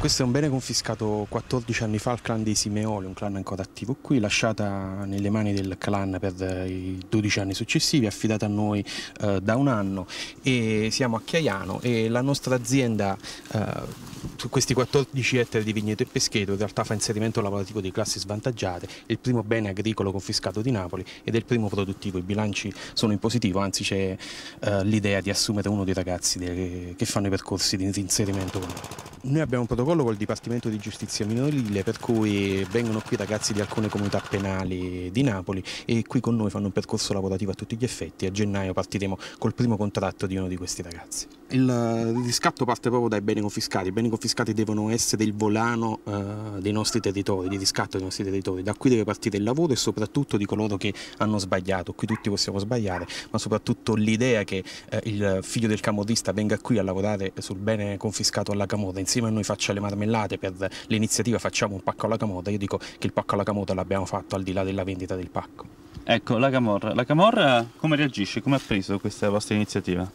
Questo è un bene confiscato 14 anni fa al clan dei Simeoli, un clan ancora attivo qui, lasciata nelle mani del clan per i 12 anni successivi, affidata a noi eh, da un anno e siamo a Chiaiano e la nostra azienda eh, su questi 14 ettari di vigneto e pescheto in realtà fa inserimento lavorativo di classi svantaggiate, è il primo bene agricolo confiscato di Napoli ed è il primo produttivo, i bilanci sono in positivo, anzi c'è eh, l'idea di assumere uno dei ragazzi delle, che fanno i percorsi di inserimento con noi noi abbiamo un protocollo col Dipartimento di Giustizia Minorile per cui vengono qui ragazzi di alcune comunità penali di Napoli e qui con noi fanno un percorso lavorativo a tutti gli effetti. A gennaio partiremo col primo contratto di uno di questi ragazzi. Il riscatto parte proprio dai beni confiscati. I beni confiscati devono essere il volano eh, dei nostri territori, di riscatto dei nostri territori. Da qui deve partire il lavoro e soprattutto di coloro che hanno sbagliato. Qui tutti possiamo sbagliare, ma soprattutto l'idea che eh, il figlio del camorrista venga qui a lavorare sul bene confiscato alla camorra insieme a noi faccia le marmellate per l'iniziativa Facciamo un pacco alla camorra, io dico che il pacco alla camorra l'abbiamo fatto al di là della vendita del pacco. Ecco, la camorra, la camorra come reagisce, come ha preso questa vostra iniziativa?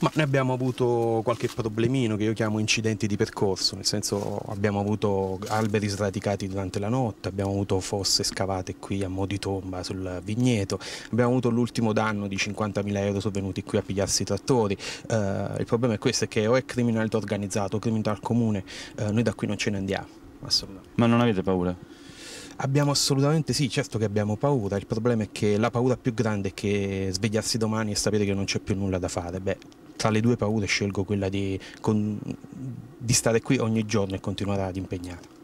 Ma noi abbiamo avuto qualche problemino che io chiamo incidenti di percorso, nel senso abbiamo avuto alberi sradicati durante la notte, abbiamo avuto fosse scavate qui a mo' di tomba sul vigneto, abbiamo avuto l'ultimo danno di 50.000 euro sono venuti qui a pigliarsi i trattori. Eh, il problema è questo, è che o è criminalità organizzata o criminalità comune, eh, noi da qui non ce ne andiamo, assolutamente. Ma non avete paura? Abbiamo assolutamente sì, certo che abbiamo paura, il problema è che la paura più grande è che svegliarsi domani e sapere che non c'è più nulla da fare. Beh, tra le due paure scelgo quella di, con, di stare qui ogni giorno e continuare ad impegnare.